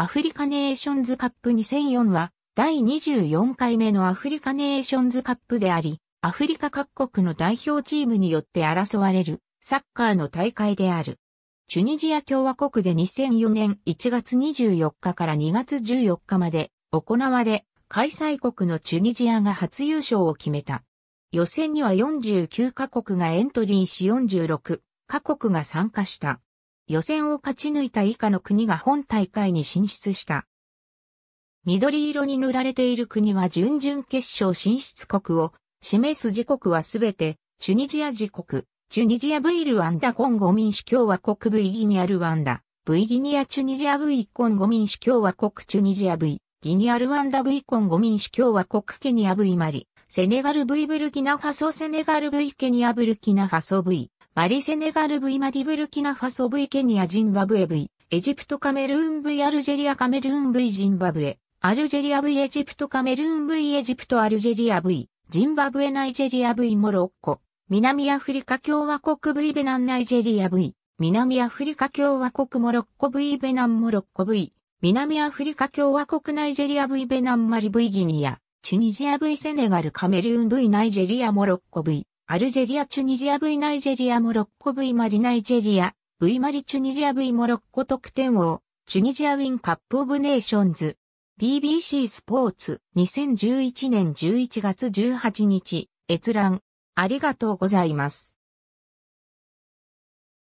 アフリカネーションズカップ2004は第24回目のアフリカネーションズカップであり、アフリカ各国の代表チームによって争われるサッカーの大会である。チュニジア共和国で2004年1月24日から2月14日まで行われ、開催国のチュニジアが初優勝を決めた。予選には49カ国がエントリーし46カ国が参加した。予選を勝ち抜いた以下の国が本大会に進出した。緑色に塗られている国は準々決勝進出国を示す時刻はすべてチュニジア時刻、チュニジア V ルワンダコンゴ民主共和国 V ギニアルワンダ、V ギニアチュニジア V コンゴ民主共和国チュニジア V、ギニアルワンダ V コンゴ民主共和国ケニア V マリ、セネガル V ブルキナファソセネガル V ケニアブルキナファソ V、マリセネガル V マリブルキナファソ V ケニアジンバブエ V エジプトカメルーン V アルジェリアカメルーン V ジンバブエアルジェリア V エジプトカメルーン V エジプトアルジェリア V ジンバブエナイジェリア V モロッコ南アフリカ共和国 V ベナンナイジェリア V 南アフリカ共和国モロッコ V ベナンモロッコ V 南アフリカ共和国ナイジェリア V ベナンマリ V ギニアチュニジア V セネガルカメルーン V ナイジェリアモロッコ V アルジェリア・チュニジア V ナイジェリア・モロッコ V マリナイジェリア、V マリチュニジア V モロッコ得点王、チュニジアウィンカップオブネーションズ。BBC スポーツ2011年11月18日閲覧ありがとうございます。